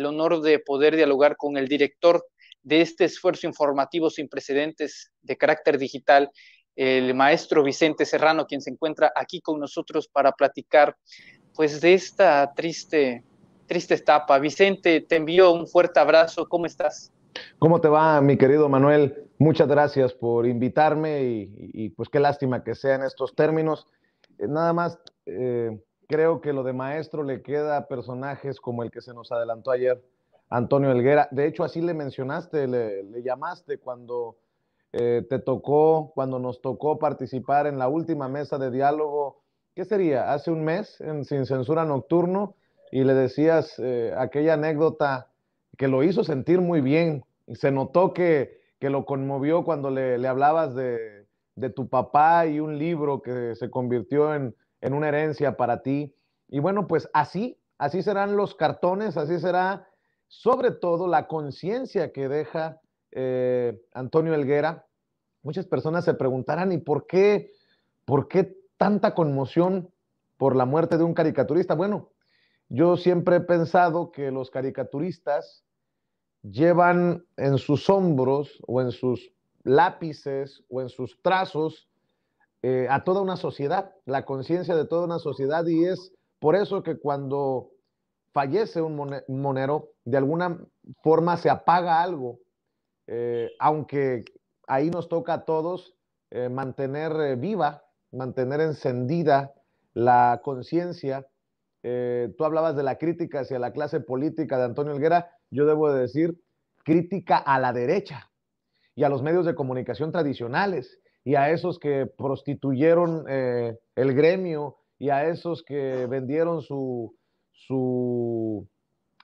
el honor de poder dialogar con el director de este esfuerzo informativo sin precedentes de carácter digital, el maestro Vicente Serrano, quien se encuentra aquí con nosotros para platicar pues de esta triste, triste etapa. Vicente, te envío un fuerte abrazo, ¿cómo estás? ¿Cómo te va, mi querido Manuel? Muchas gracias por invitarme y, pues qué lástima que sean estos términos. Eh, nada más, eh, Creo que lo de maestro le queda a personajes como el que se nos adelantó ayer, Antonio Elguera. De hecho, así le mencionaste, le, llamaste cuando eh, te tocó, cuando nos tocó participar en la última mesa de diálogo. ¿Qué sería? Hace un mes, en Sin Censura Nocturno, y le decías eh, aquella anécdota que lo hizo sentir muy bien. Se notó que, que lo conmovió cuando le, hablabas de, tu papá y un libro que se convirtió en, en una herencia para ti. Y bueno, pues así, así serán los cartones, así será sobre todo la conciencia que deja eh, Antonio Elguera. Muchas personas se preguntarán, ¿y por qué, por qué tanta conmoción por la muerte de un caricaturista? Bueno, yo siempre he pensado que los caricaturistas llevan en sus hombros o en sus lápices o en sus trazos eh, a toda una sociedad, la conciencia de toda una sociedad y es por eso que cuando fallece un monero, de alguna forma se apaga algo, eh, aunque ahí nos toca a todos eh, mantener viva, mantener encendida la conciencia. tú hablabas de la crítica hacia la clase política de Antonio Elguera yo debo decir crítica a la derecha y a los medios de comunicación tradicionales y a esos que prostituyeron eh, el gremio y a esos que vendieron su, su,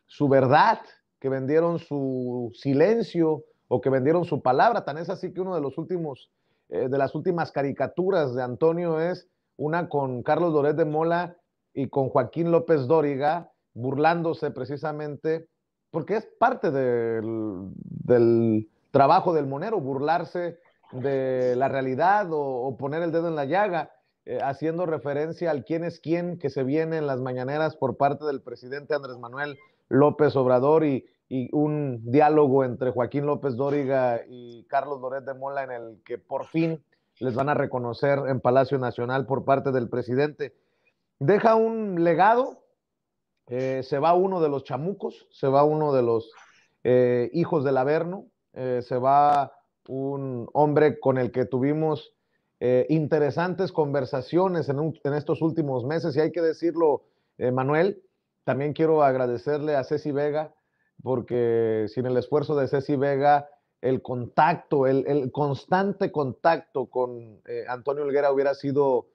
su verdad, que vendieron su silencio o que vendieron su palabra. Tan es así que uno de los últimos, eh, de las últimas caricaturas de Antonio es una con Carlos Loret de Mola y con Joaquín López Dóriga, burlándose precisamente, porque es parte del, del trabajo del monero, burlarse de la realidad o, poner el dedo en la llaga, eh, haciendo referencia al quién es quién que se viene en las mañaneras por parte del presidente Andrés Manuel López Obrador y, un diálogo entre Joaquín López Dóriga y Carlos Loret de Mola en el que por fin les van a reconocer en Palacio Nacional por parte del presidente. Deja un legado, eh, se va uno de los chamucos, se va uno de los eh, hijos del Averno, se va un hombre con el que tuvimos eh, interesantes conversaciones en, estos últimos meses y hay que decirlo, eh, Manuel, también quiero agradecerle a Ceci Vega porque sin el esfuerzo de Ceci Vega, el contacto, el, constante contacto con eh, Antonio Olguera hubiera sido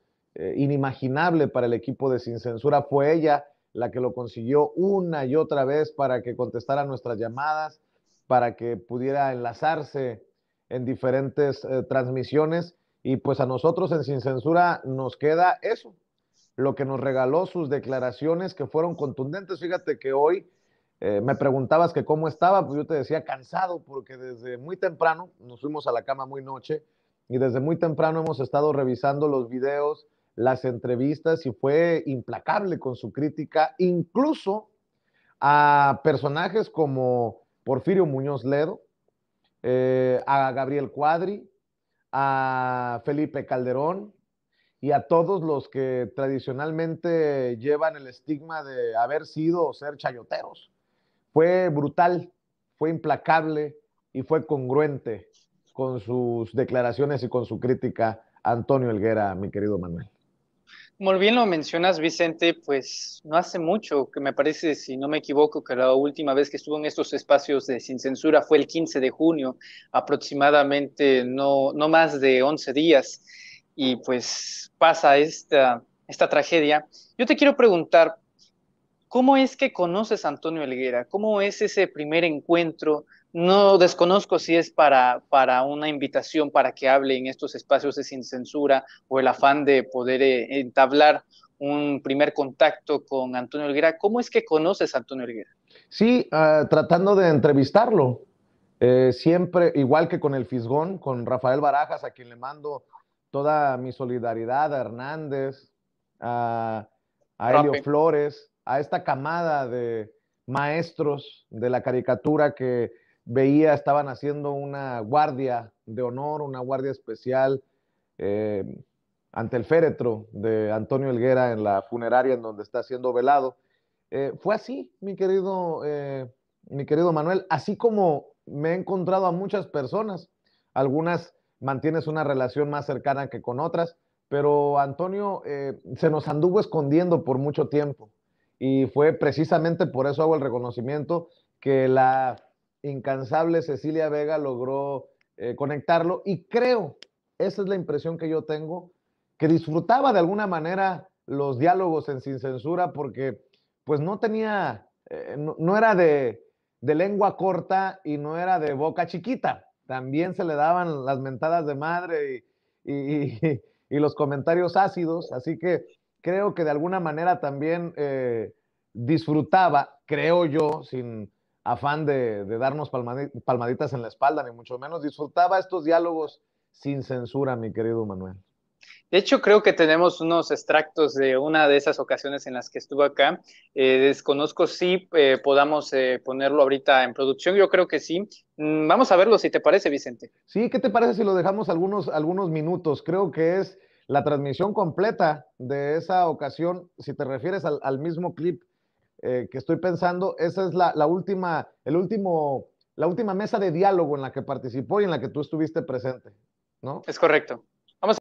inimaginable para el equipo de Sin Censura. Fue ella la que lo consiguió una y otra vez para que contestara nuestras llamadas, para que pudiera enlazarse en diferentes eh, transmisiones y pues a nosotros en Sin Censura nos queda eso, lo que nos regaló sus declaraciones que fueron contundentes. Fíjate que hoy eh, me preguntabas que cómo estaba, pues yo te decía cansado porque desde muy temprano nos fuimos a la cama muy noche y desde muy temprano hemos estado revisando los videos, las entrevistas y fue implacable con su crítica, incluso a personajes como Porfirio Muñoz Ledo, eh, a Gabriel Cuadri, a Felipe Calderón y a todos los que tradicionalmente llevan el estigma de haber sido o ser chayoteros. Fue brutal, fue implacable y fue congruente con sus declaraciones y con su crítica Antonio Elguera, mi querido Manuel. Muy bien lo mencionas, Vicente, pues no hace mucho, que me parece, si no me equivoco, que la última vez que estuvo en estos espacios de Sin Censura fue el 15 de junio, aproximadamente no, no más de 11 días, y pues pasa esta, esta tragedia. Yo te quiero preguntar, ¿Cómo es que conoces a Antonio Elguera? ¿Cómo es ese primer encuentro? No desconozco si es para, para una invitación para que hable en estos espacios de sin censura o el afán de poder eh, entablar un primer contacto con Antonio Elguera. ¿Cómo es que conoces a Antonio Elguera? Sí, ah, tratando de entrevistarlo. Eh, siempre, igual que con el Fisgón, con Rafael Barajas, a quien le mando toda mi solidaridad, a Hernández, a, a Elio Flores, a esta camada de maestros de la caricatura que veía estaban haciendo una guardia de honor, una guardia especial eh, ante el féretro de Antonio Elguera en la funeraria en donde está siendo velado. Eh, fue así, mi querido, eh, mi querido Manuel, así como me he encontrado a muchas personas, algunas mantienes una relación más cercana que con otras, pero Antonio se nos anduvo escondiendo por mucho tiempo. Y fue precisamente por eso hago el reconocimiento que la incansable Cecilia Vega logró eh, conectarlo y creo, esa es la impresión que yo tengo, que disfrutaba de alguna manera los diálogos en Sin Censura porque pues no tenía, eh, no, era de, lengua corta y no era de boca chiquita. También se le daban las mentadas de madre y los comentarios ácidos, así que creo que de alguna manera también eh, disfrutaba, creo yo, sin afán de, darnos palmaditas en la espalda, ni mucho menos, disfrutaba estos diálogos sin censura, mi querido Manuel. De hecho, creo que tenemos unos extractos de una de esas ocasiones en las que estuvo acá. Eh, desconozco si eh, podamos ponerlo ahorita en producción. Yo creo que sí. Mm, vamos a verlo si te parece, Vicente. Sí, ¿qué te parece si lo dejamos algunos minutos? Creo que es la transmisión completa de esa ocasión, si te refieres al, mismo clip eh, que estoy pensando, esa es la, última, el último, la última mesa de diálogo en la que participó y en la que tú estuviste presente, ¿no? Es correcto.